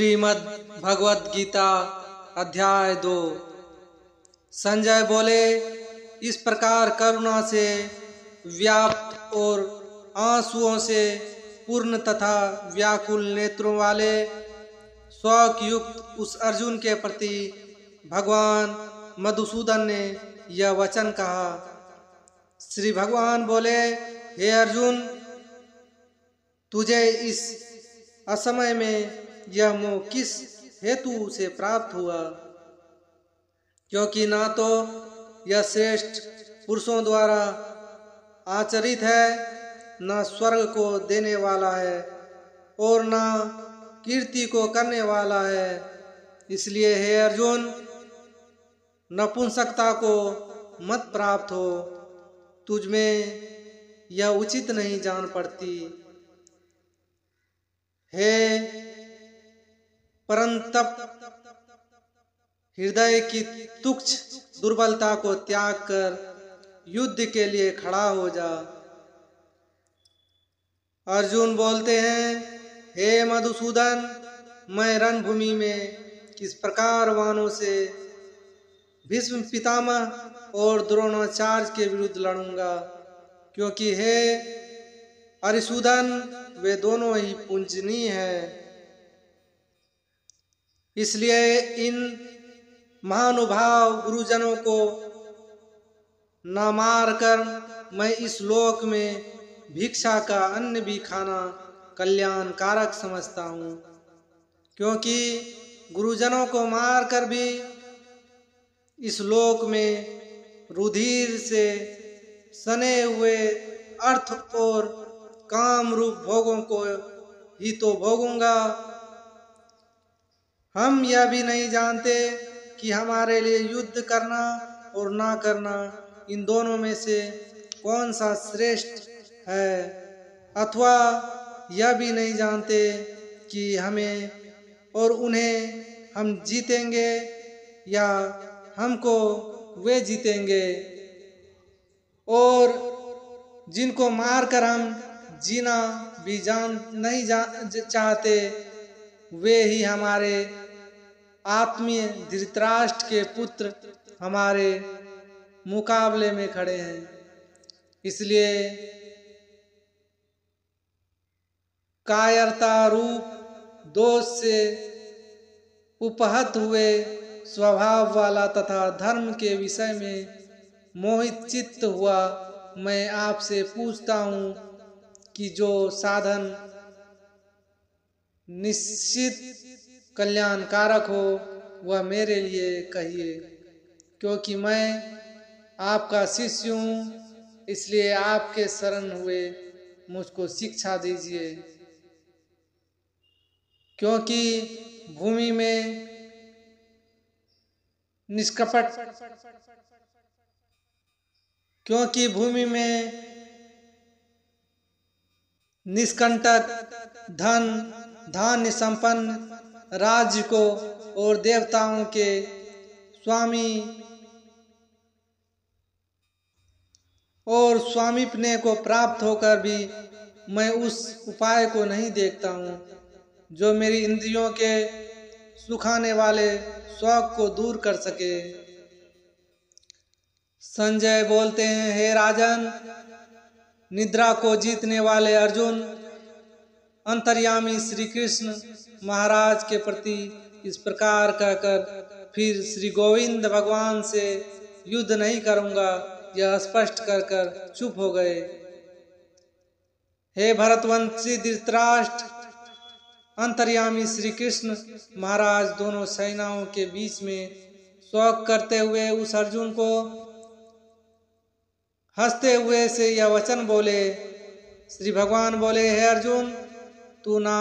श्रीमद भगवत गीता अध्याय दो संजय बोले इस प्रकार करुणा से व्याप्त और आंसुओं से पूर्ण तथा व्याकुल नेत्रों वाले शौक युक्त उस अर्जुन के प्रति भगवान मधुसूदन ने यह वचन कहा श्री भगवान बोले हे अर्जुन तुझे इस असमय में यह मोह किस हेतु से प्राप्त हुआ क्योंकि ना तो यह श्रेष्ठ पुरुषों द्वारा आचरित है ना स्वर्ग को देने वाला है और ना कीर्ति को करने वाला है इसलिए हे अर्जुन नपुंसकता को मत प्राप्त हो तुझमें यह उचित नहीं जान पड़ती हे परंतप हृदय की तुक्ष दुर्बलता को त्याग कर युद्ध के लिए खड़ा हो जा अर्जुन बोलते हैं हे मधुसूदन मैं रणभूमि में किस प्रकार वानों से भीष्म पितामह और द्रोणाचार्य के विरुद्ध लड़ूंगा क्योंकि हे अरिसूदन वे दोनों ही पूजनीय हैं इसलिए इन महानुभाव गुरुजनों को न मार कर मैं इस लोक में भिक्षा का अन्न भी खाना कल्याणकारक समझता हूँ क्योंकि गुरुजनों को मार कर भी इस लोक में रुधिर से सने हुए अर्थ और काम रूप भोगों को ही तो भोगूंगा हम यह भी नहीं जानते कि हमारे लिए युद्ध करना और ना करना इन दोनों में से कौन सा श्रेष्ठ है अथवा यह भी नहीं जानते कि हमें और उन्हें हम जीतेंगे या हमको वे जीतेंगे और जिनको मार कर हम जीना भी जान नहीं जा, चाहते वे ही हमारे आत्मीय धृतराष्ट्र के पुत्र हमारे मुकाबले में खड़े हैं इसलिए कायरता रूप दोष से उपहत हुए स्वभाव वाला तथा धर्म के विषय में मोहित चित्त हुआ मैं आपसे पूछता हूँ कि जो साधन निश्चित कल्याणकारक हो वह मेरे लिए कहिए क्योंकि मैं आपका शिष्य हूँ इसलिए आपके शरण हुए मुझको शिक्षा दीजिए क्योंकि भूमि में निष्कपट क्योंकि भूमि में निष्कंटक धन धान्य संपन्न राज्य को और देवताओं के स्वामी और स्वामीपने को प्राप्त होकर भी मैं उस उपाय को नहीं देखता हूँ जो मेरी इंद्रियों के सुखाने वाले शौक को दूर कर सके संजय बोलते हैं हे राजन निद्रा को जीतने वाले अर्जुन अंतर्यामी श्री कृष्ण महाराज के प्रति इस प्रकार कहकर फिर श्री गोविंद भगवान से युद्ध नहीं करूंगा यह स्पष्ट कर कर चुप हो गए हे भरतवंशी धृतराष्ट्र अंतर्यामी श्री कृष्ण महाराज दोनों सेनाओं के बीच में शौक करते हुए उस अर्जुन को हंसते हुए से यह वचन बोले श्री भगवान बोले हे अर्जुन तू ना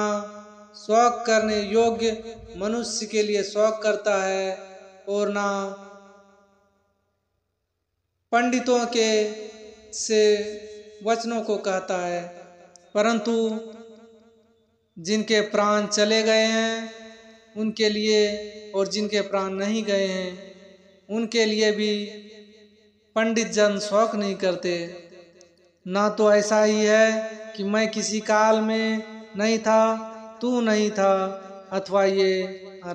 शौक करने योग्य मनुष्य के लिए शौक करता है और ना पंडितों के से वचनों को कहता है परंतु जिनके प्राण चले गए हैं उनके लिए और जिनके प्राण नहीं गए हैं उनके लिए भी पंडित जन शौक नहीं करते ना तो ऐसा ही है कि मैं किसी काल में नहीं था तू नहीं था अथवा ये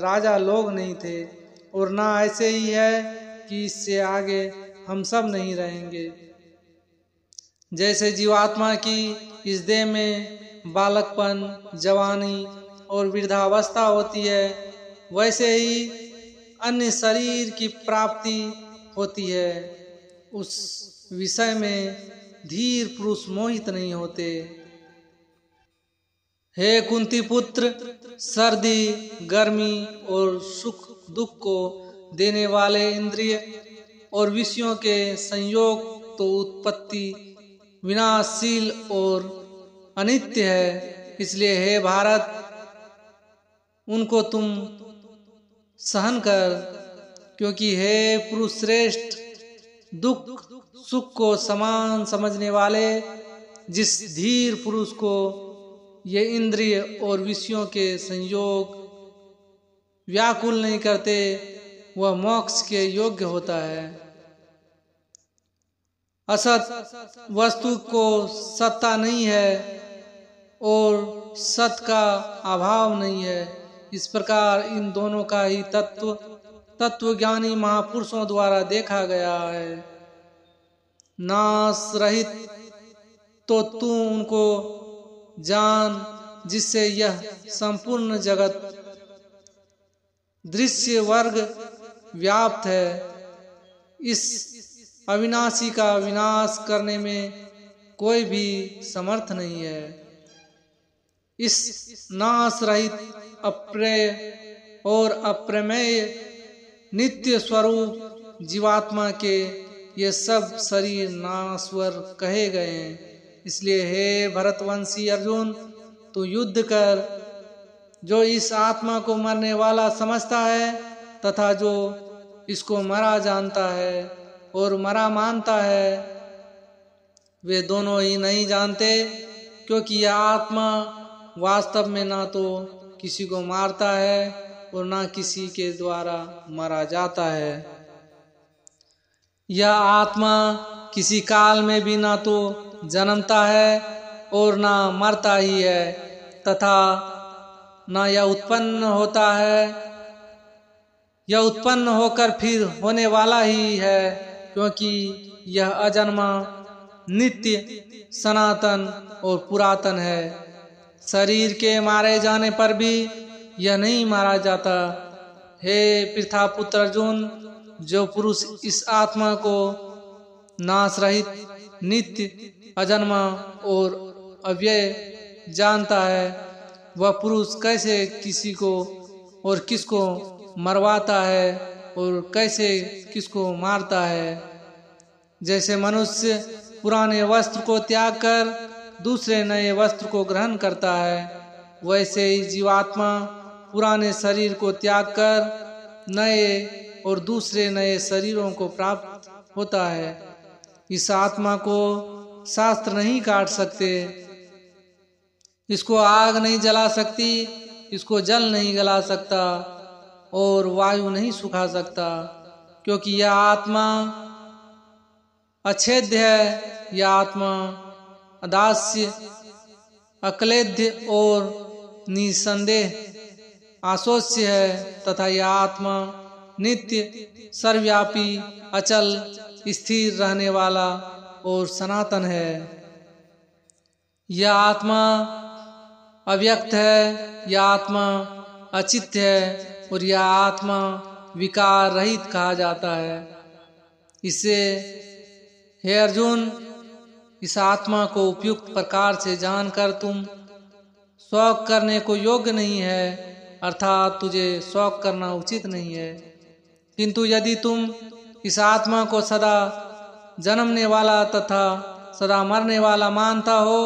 राजा लोग नहीं थे और ना ऐसे ही है कि इससे आगे हम सब नहीं रहेंगे जैसे जीवात्मा की इस देह में बालकपन जवानी और वृद्धावस्था होती है वैसे ही अन्य शरीर की प्राप्ति होती है उस विषय में धीर पुरुष मोहित नहीं होते हे कुंती पुत्र सर्दी गर्मी और सुख दुख को देने वाले इंद्रिय और विषयों के संयोग तो उत्पत्ति विनाशील और अनित्य है इसलिए हे भारत उनको तुम सहन कर क्योंकि हे पुरुष श्रेष्ठ दुख सुख को समान समझने वाले जिस धीर पुरुष को ये इंद्रिय और विषयों के संयोग व्याकुल नहीं करते वह मोक्ष के योग्य होता है असत वस्तु को सत्ता नहीं है और सत का अभाव नहीं है इस प्रकार इन दोनों का ही तत्व तत्व ज्ञानी महापुरुषों द्वारा देखा गया है नाश रहित तो तू उनको जान जिससे यह संपूर्ण जगत दृश्य वर्ग व्याप्त है इस अविनाशी का विनाश करने में कोई भी समर्थ नहीं है इस नाश रहित अप्रेय और अप्रमेय नित्य स्वरूप जीवात्मा के ये सब शरीर नाश्वर कहे गए हैं इसलिए हे भरतवंशी अर्जुन तू युद्ध कर जो इस आत्मा को मरने वाला समझता है तथा जो इसको मरा जानता है और मरा मानता है वे दोनों ही नहीं जानते क्योंकि यह आत्मा वास्तव में ना तो किसी को मारता है और ना किसी के द्वारा मरा जाता है यह आत्मा किसी काल में भी ना तो जन्मता है और ना मरता ही है तथा न यह उत्पन्न होता है यह उत्पन्न होकर फिर होने वाला ही है क्योंकि यह अजन्मा नित्य सनातन और पुरातन है शरीर के मारे जाने पर भी यह नहीं मारा जाता हे पृथापुत्र अर्जुन जो पुरुष इस आत्मा को नाश रहित नित्य अजन्मा और अव्यय जानता है वह पुरुष कैसे किसी को और किसको मरवाता है और कैसे किसको मारता है जैसे मनुष्य पुराने वस्त्र को त्याग कर दूसरे नए वस्त्र को ग्रहण करता है वैसे ही जीवात्मा पुराने शरीर को त्याग कर नए और दूसरे नए शरीरों को प्राप्त होता है इस आत्मा को शास्त्र नहीं काट सकते इसको आग नहीं जला सकती इसको जल नहीं गला सकता और वायु नहीं सुखा सकता क्योंकि यह आत्मा अच्छेद्य है यह आत्मा अदास्य अक्लेध्य और निसंदेह आसोच्य है तथा यह आत्मा नित्य सर्वव्यापी अचल स्थिर रहने वाला और सनातन है यह आत्मा अव्यक्त है यह आत्मा अचित है और यह आत्मा विकार रहित कहा जाता है इसे हे अर्जुन इस आत्मा को उपयुक्त प्रकार से जानकर तुम शौक करने को योग्य नहीं है अर्थात तुझे शौक करना उचित नहीं है किंतु यदि तुम इस आत्मा को सदा जन्मने वाला तथा सदा मरने वाला मानता हो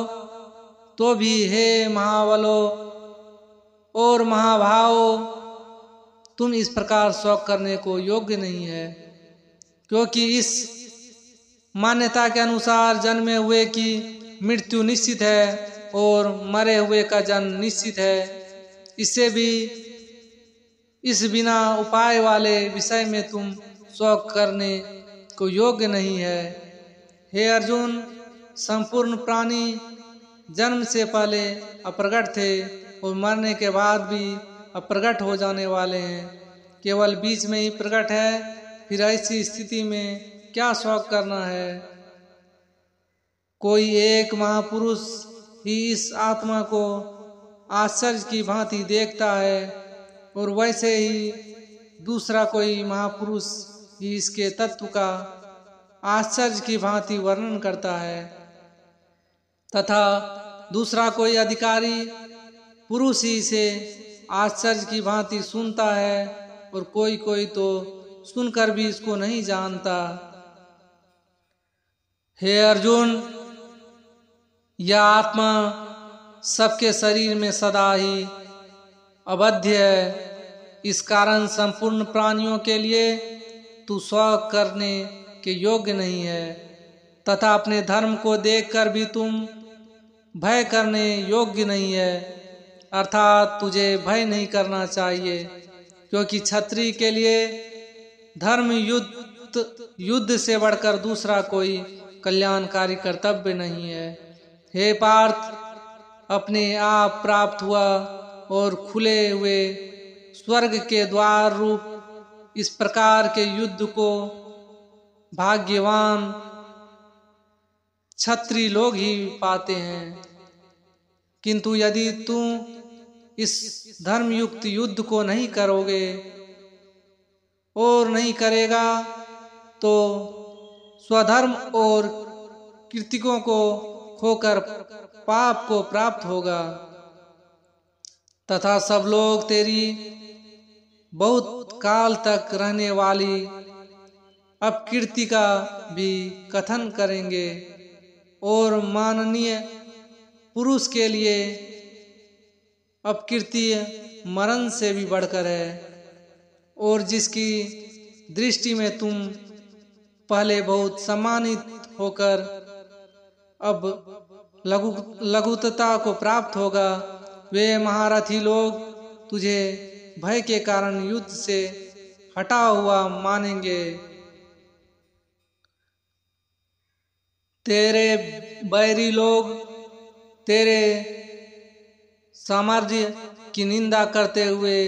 तो भी हे महावलो और महाभाव तुम इस प्रकार शौक करने को योग्य नहीं है क्योंकि इस मान्यता के अनुसार जन्मे हुए की मृत्यु निश्चित है और मरे हुए का जन्म निश्चित है इससे भी इस बिना उपाय वाले विषय में तुम शौक करने को योग्य नहीं है हे अर्जुन संपूर्ण प्राणी जन्म से पहले अप्रगट थे और मरने के बाद भी अप्रगट हो जाने वाले हैं केवल बीच में ही प्रकट है फिर ऐसी स्थिति में क्या शौक करना है कोई एक महापुरुष ही इस आत्मा को आश्चर्य की भांति देखता है और वैसे ही दूसरा कोई महापुरुष इसके तत्व का आश्चर्य की भांति वर्णन करता है तथा दूसरा कोई अधिकारी पुरुष ही से आश्चर्य की भांति सुनता है और कोई कोई तो सुनकर भी इसको नहीं जानता हे अर्जुन यह आत्मा सबके शरीर में सदा ही अवध्य है इस कारण संपूर्ण प्राणियों के लिए तू स्व करने के योग्य नहीं है तथा अपने धर्म को देखकर भी तुम भय करने योग्य नहीं है अर्थात तुझे भय नहीं करना चाहिए क्योंकि छत्री के लिए धर्म युद्ध युद्ध से बढ़कर दूसरा कोई कल्याणकारी कर्तव्य नहीं है हे पार्थ अपने आप प्राप्त हुआ और खुले हुए स्वर्ग के द्वार रूप इस प्रकार के युद्ध को भाग्यवान छत्री लोग ही पाते हैं किंतु यदि तू इस धर्मयुक्त युद्ध को नहीं करोगे और नहीं करेगा तो स्वधर्म और कृतिकों को खोकर पाप को प्राप्त होगा तथा सब लोग तेरी बहुत काल तक रहने वाली अपकीर्ति का भी कथन करेंगे और माननीय पुरुष के लिए अपकीर्ति मरण से भी बढ़कर है और जिसकी दृष्टि में तुम पहले बहुत सम्मानित होकर अब लघु लघुतता को प्राप्त होगा वे महारथी लोग तुझे भय के कारण युद्ध से हटा हुआ मानेंगे तेरे बैरी लोग तेरे सामर्थ्य की निंदा करते हुए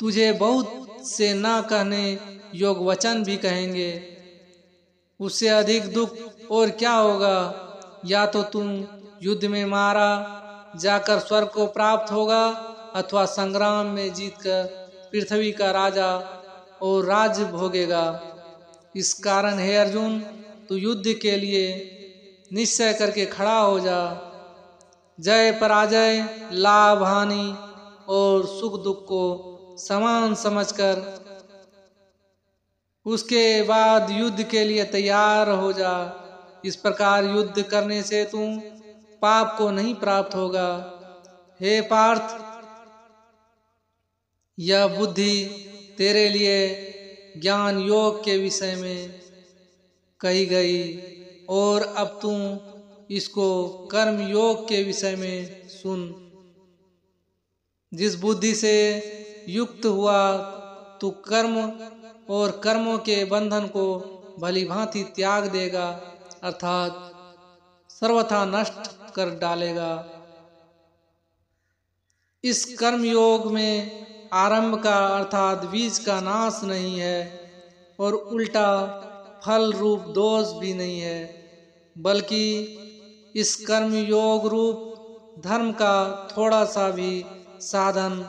तुझे बहुत से ना कहने योग वचन भी कहेंगे उससे अधिक दुख और क्या होगा या तो तुम युद्ध में मारा जाकर स्वर्ग को प्राप्त होगा अथवा संग्राम में जीतकर पृथ्वी का राजा और राज्य भोगेगा इस कारण हे अर्जुन तू युद्ध के लिए निश्चय करके खड़ा हो जा जय पराजय लाभ हानि और सुख दुख को समान समझकर उसके बाद युद्ध के लिए तैयार हो जा इस प्रकार युद्ध करने से तू पाप को नहीं प्राप्त होगा हे पार्थ यह बुद्धि तेरे लिए ज्ञान योग के विषय में कही गई और अब तू इसको कर्म योग के विषय में सुन जिस बुद्धि से युक्त हुआ तू कर्म और कर्मों के बंधन को भली भांति त्याग देगा अर्थात सर्वथा नष्ट कर डालेगा इस कर्म योग में आरंभ का अर्थात बीज का नाश नहीं है और उल्टा फल रूप दोष भी नहीं है बल्कि इस कर्म योग रूप धर्म का थोड़ा सा भी साधन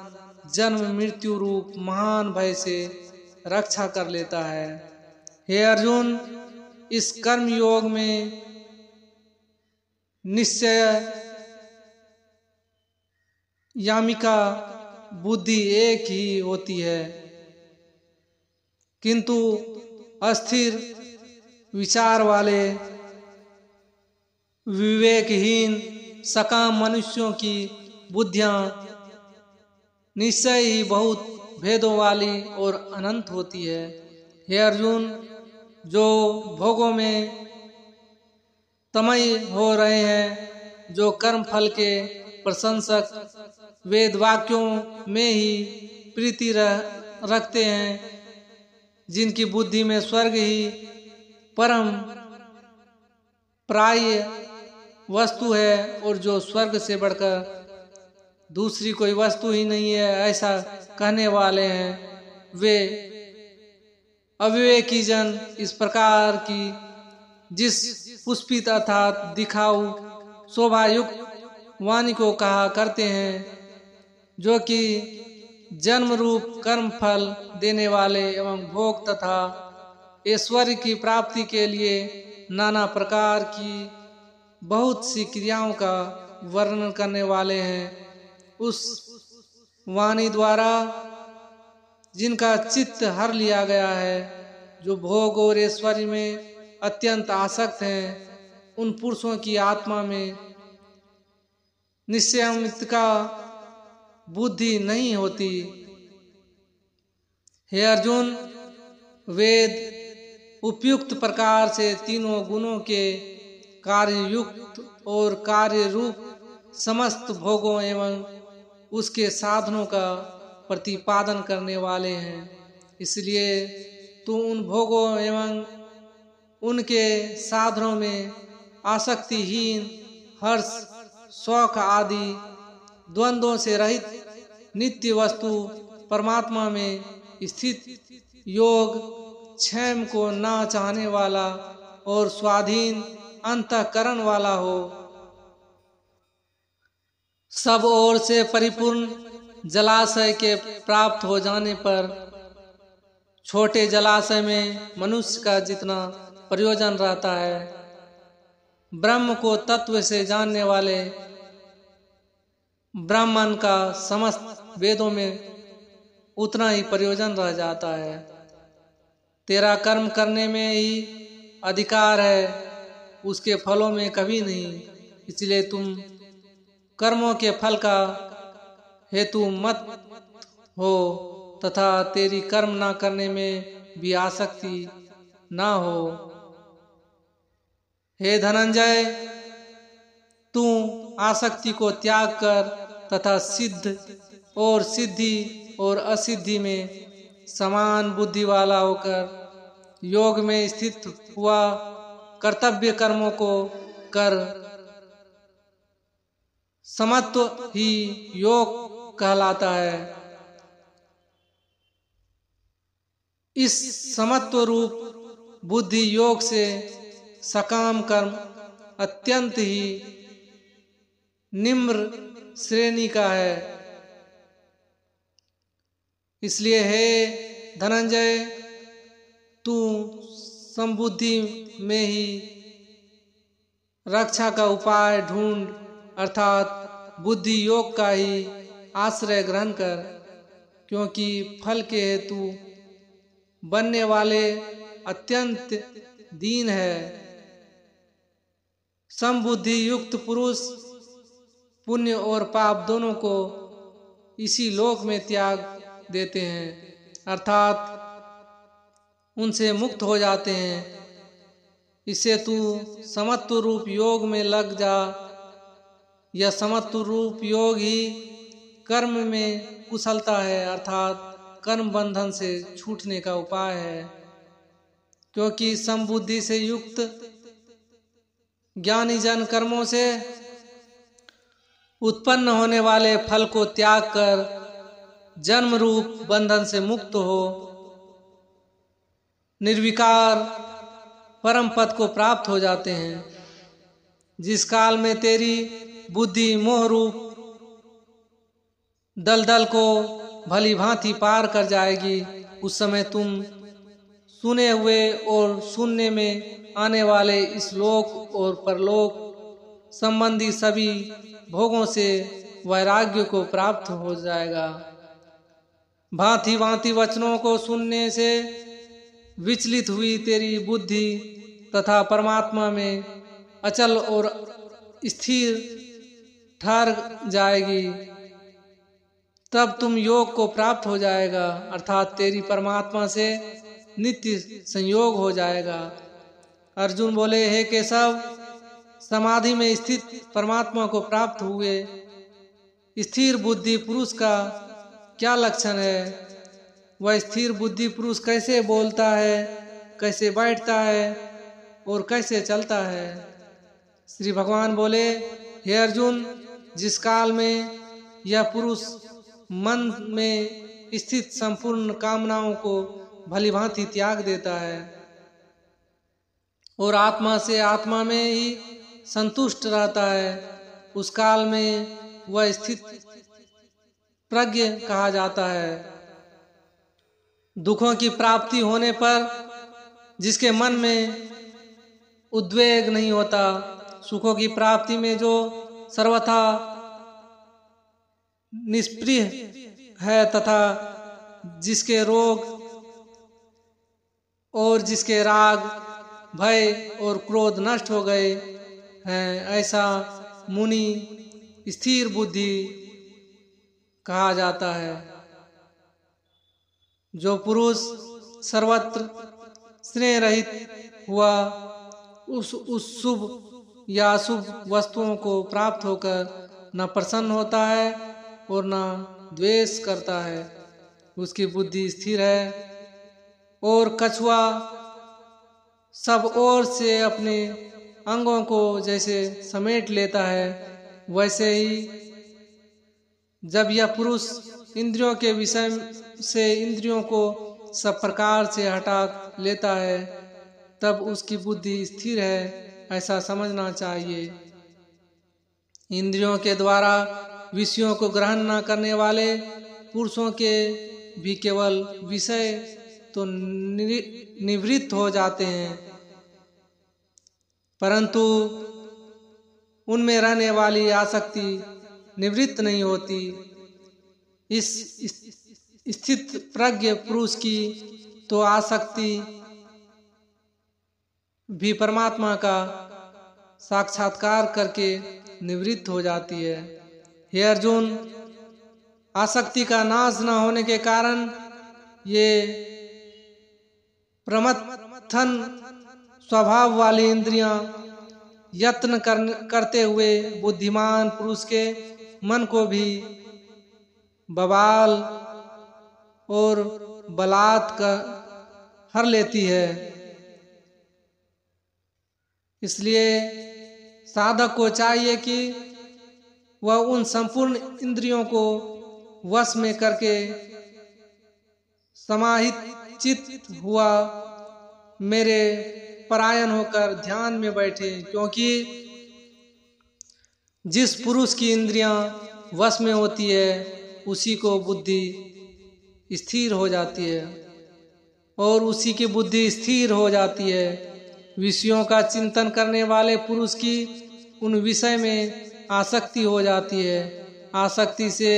जन्म मृत्यु रूप महान भय से रक्षा कर लेता है हे अर्जुन इस कर्म योग में निश्चय यामिका बुद्धि एक ही होती है किंतु अस्थिर विचार वाले विवेकहीन सकाम मनुष्यों की बुद्धियां निश्चय ही बहुत भेदों वाली और अनंत होती है हे अर्जुन जो भोगों में तमय हो रहे हैं जो कर्म फल के प्रशंसक वेद वाक्यों में ही प्रीति रह रखते हैं जिनकी बुद्धि में स्वर्ग ही परम प्राय वस्तु है और जो स्वर्ग से बढ़कर दूसरी कोई वस्तु ही नहीं है ऐसा कहने वाले हैं वे अविवेकी जन इस प्रकार की जिस पुष्पित अर्थात दिखाऊ शोभा वाणी को कहा करते हैं जो कि जन्म रूप कर्म फल देने वाले एवं भोग तथा ऐश्वर्य की प्राप्ति के लिए नाना प्रकार की बहुत सी क्रियाओं का वर्णन करने वाले हैं उस वाणी द्वारा जिनका चित्त हर लिया गया है जो भोग और ऐश्वर्य में अत्यंत आसक्त हैं उन पुरुषों की आत्मा में निश्चय का बुद्धि नहीं होती हे अर्जुन वेद उपयुक्त प्रकार से तीनों गुणों के कार्य युक्त और कार्य रूप समस्त भोगों एवं उसके साधनों का प्रतिपादन करने वाले हैं इसलिए तू उन भोगों एवं उनके साधनों में आसक्तिहीन हर्ष शौक आदि द्वंद्वों से रहित नित्य वस्तु परमात्मा में स्थित योग क्षेम को ना चाहने वाला और स्वाधीन अंतकरण वाला हो सब ओर से परिपूर्ण जलाशय के प्राप्त हो जाने पर छोटे जलाशय में मनुष्य का जितना प्रयोजन रहता है ब्रह्म को तत्व से जानने वाले ब्राह्मण का समस्त वेदों में उतना ही प्रयोजन रह जाता है तेरा कर्म करने में ही अधिकार है उसके फलों में कभी नहीं इसलिए तुम कर्मों के फल का हेतु मत हो तथा तेरी कर्म ना करने में भी आसक्ति ना हो हे धनंजय तू आसक्ति को त्याग कर तथा सिद्ध और सिद्धि और असिद्धि में समान बुद्धि वाला होकर योग में स्थित हुआ कर्तव्य कर्मों को कर समत्व ही योग कहलाता है इस समत्व रूप बुद्धि योग से सकाम कर्म अत्यंत ही निम्र श्रेणी का है इसलिए हे धनंजय तू संबुद्धि में ही रक्षा का उपाय ढूंढ अर्थात बुद्धि योग का ही आश्रय ग्रहण कर क्योंकि फल के हेतु बनने वाले अत्यंत दीन है समबुद्धि युक्त पुरुष पुण्य और पाप दोनों को इसी लोक में त्याग देते हैं अर्थात उनसे मुक्त हो जाते हैं इससे तू समत्व रूप योग में लग जा या समत्व रूप योग ही कर्म में कुशलता है अर्थात कर्म बंधन से छूटने का उपाय है क्योंकि समबुद्धि से युक्त ज्ञानी जन कर्मों से उत्पन्न होने वाले फल को त्याग कर जन्म रूप बंधन से मुक्त हो निर्विकार परम पद को प्राप्त हो जाते हैं जिस काल में तेरी बुद्धि मोह रूप दलदल को भली भांति पार कर जाएगी उस समय तुम सुने हुए और सुनने में आने वाले इस लोक और परलोक संबंधी सभी भोगों से वैराग्य को प्राप्त हो जाएगा भांति भांति वचनों को सुनने से विचलित हुई तेरी बुद्धि तथा परमात्मा में अचल और स्थिर ठहर जाएगी तब तुम योग को प्राप्त हो जाएगा अर्थात तेरी परमात्मा से नित्य संयोग हो जाएगा अर्जुन बोले हे केशव समाधि में स्थित परमात्मा को प्राप्त हुए स्थिर बुद्धि पुरुष का क्या लक्षण है वह स्थिर बुद्धि पुरुष कैसे बोलता है कैसे बैठता है और कैसे चलता है श्री भगवान बोले हे अर्जुन जिस काल में यह पुरुष मन में स्थित संपूर्ण कामनाओं को भलीभांति त्याग देता है और आत्मा से आत्मा में ही संतुष्ट रहता है उस काल में वह स्थित प्रज्ञ कहा जाता है दुखों की प्राप्ति होने पर जिसके मन में उद्वेग नहीं होता सुखों की प्राप्ति में जो सर्वथा निष्प्रिय है तथा जिसके रोग और जिसके राग भय और क्रोध नष्ट हो गए ऐसा मुनि स्थिर बुद्धि कहा जाता है जो पुरुष सर्वत्र स्नेह रहित हुआ उस उस शुभ या अशुभ वस्तुओं को प्राप्त होकर न प्रसन्न होता है और न द्वेष करता है उसकी बुद्धि स्थिर है और कछुआ सब ओर से अपने अंगों को जैसे समेट लेता है वैसे ही जब यह पुरुष इंद्रियों के विषय से इंद्रियों को सब प्रकार से हटा लेता है तब उसकी बुद्धि स्थिर है ऐसा समझना चाहिए इंद्रियों के द्वारा विषयों को ग्रहण न करने वाले पुरुषों के भी केवल विषय तो निवृत्त हो जाते हैं परंतु उनमें रहने वाली आसक्ति निवृत्त नहीं होती इस स्थित प्रज्ञ पुरुष की तो आसक्ति भी परमात्मा का साक्षात्कार करके निवृत्त हो जाती है हे अर्जुन आसक्ति का नाश न होने के कारण ये प्रमथन स्वभाव वाली इंद्रियां यत्न कर, करते हुए बुद्धिमान पुरुष के मन को भी बवाल और बलात् हर लेती है इसलिए साधक को चाहिए कि वह उन संपूर्ण इंद्रियों को वश में करके समाहित चित हुआ मेरे परायण होकर ध्यान में बैठे क्योंकि जिस पुरुष की इंद्रियां वश में होती है उसी को बुद्धि स्थिर हो जाती है और उसी की बुद्धि स्थिर हो जाती है विषयों का चिंतन करने वाले पुरुष की उन विषय में आसक्ति हो जाती है आसक्ति से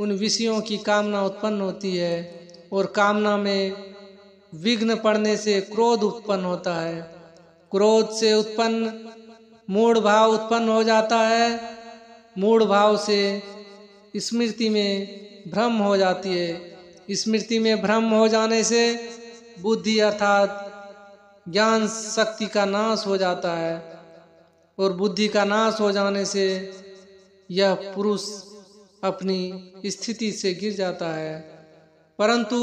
उन विषयों की कामना उत्पन्न होती है और कामना में विघ्न पड़ने से क्रोध उत्पन्न होता है क्रोध से उत्पन्न मूड भाव उत्पन्न हो जाता है मूड भाव से स्मृति में भ्रम हो जाती है स्मृति में भ्रम हो जाने से बुद्धि अर्थात ज्ञान शक्ति का नाश हो जाता है और बुद्धि का नाश हो जाने से यह पुरुष अपनी स्थिति से गिर जाता है परंतु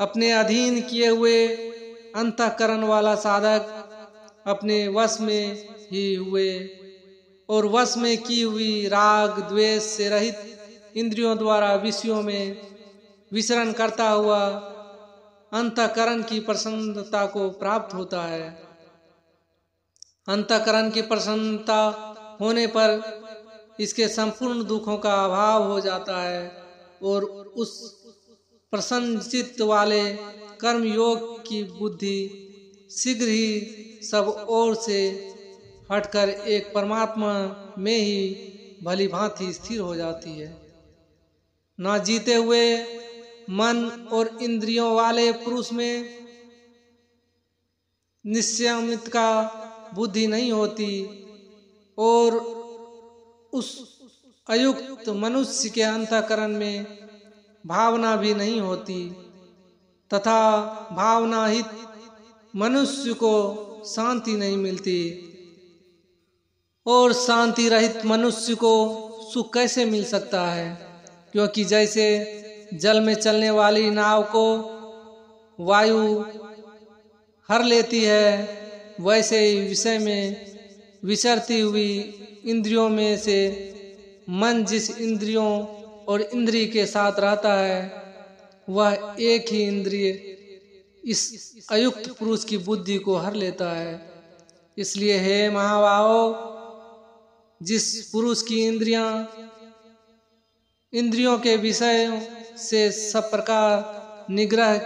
अपने अधीन किए हुए अंतकरण वाला साधक अपने वश में ही हुए और वश में की हुई राग द्वेष से रहित इंद्रियों द्वारा विषयों में विचरण करता हुआ अंतकरण की प्रसन्नता को प्राप्त होता है अंतकरण की प्रसन्नता होने पर इसके संपूर्ण दुखों का अभाव हो जाता है और उस प्रसन्न वाले कर्मयोग की बुद्धि शीघ्र ही सब ओर से हटकर एक परमात्मा में ही भली भांति स्थिर हो जाती है न जीते हुए मन और इंद्रियों वाले पुरुष में निश्चयमित का बुद्धि नहीं होती और उस अयुक्त मनुष्य के अंतकरण में भावना भी नहीं होती तथा भावना ही मनुष्य को शांति नहीं मिलती और शांति रहित मनुष्य को सुख कैसे मिल सकता है क्योंकि जैसे जल में चलने वाली नाव को वायु हर लेती है वैसे ही विषय में विसरती हुई इंद्रियों में से मन जिस इंद्रियों और इंद्रिय के साथ रहता है वह एक ही इंद्रिय इस अयुक्त पुरुष की बुद्धि को हर लेता है इसलिए हे महाभाव जिस पुरुष की इंद्रियां इंद्रियों के विषय से सब प्रकार निग्रह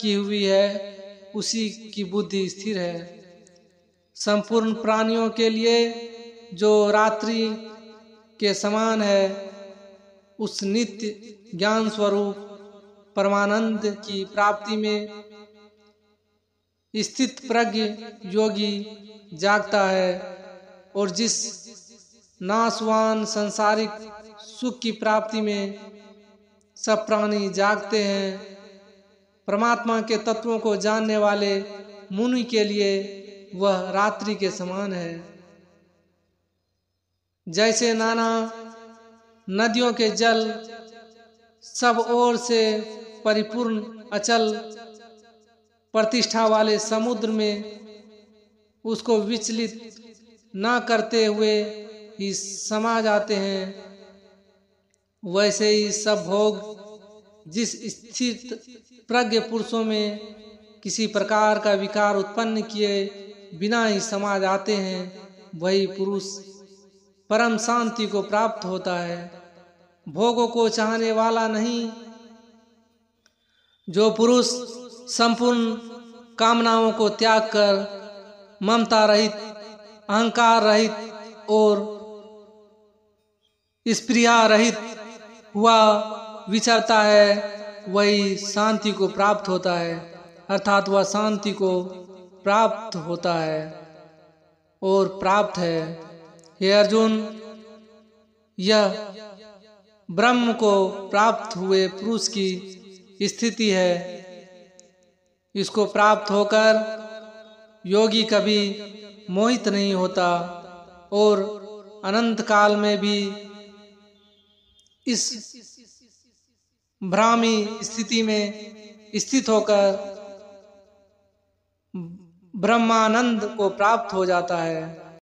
की हुई है उसी की बुद्धि स्थिर है संपूर्ण प्राणियों के लिए जो रात्रि के समान है उस नित्य ज्ञान स्वरूप परमानंद की प्राप्ति में स्थित प्रज्ञ योगी जागता है और जिस नाशवान संसारिक सुख की प्राप्ति में सब प्राणी जागते हैं परमात्मा के तत्वों को जानने वाले मुनि के लिए वह रात्रि के समान है जैसे नाना नदियों के जल सब ओर से परिपूर्ण अचल प्रतिष्ठा वाले समुद्र में उसको विचलित ना करते हुए ही समा जाते हैं वैसे ही सब भोग जिस स्थित प्रज्ञ पुरुषों में किसी प्रकार का विकार उत्पन्न किए बिना ही समा जाते हैं वही पुरुष परम शांति को प्राप्त होता है भोगों को चाहने वाला नहीं जो पुरुष संपूर्ण कामनाओं को त्याग कर ममता रहित अहंकार रहित और स्प्रिया रहित हुआ विचरता है वही शांति को प्राप्त होता है अर्थात वह शांति को प्राप्त होता है और प्राप्त है हे अर्जुन यह ब्रह्म को प्राप्त हुए पुरुष की स्थिति है इसको प्राप्त होकर योगी कभी मोहित नहीं होता और अनंत काल में भी इस भ्रामी स्थिति में स्थित होकर ब्रह्मानंद को प्राप्त हो जाता है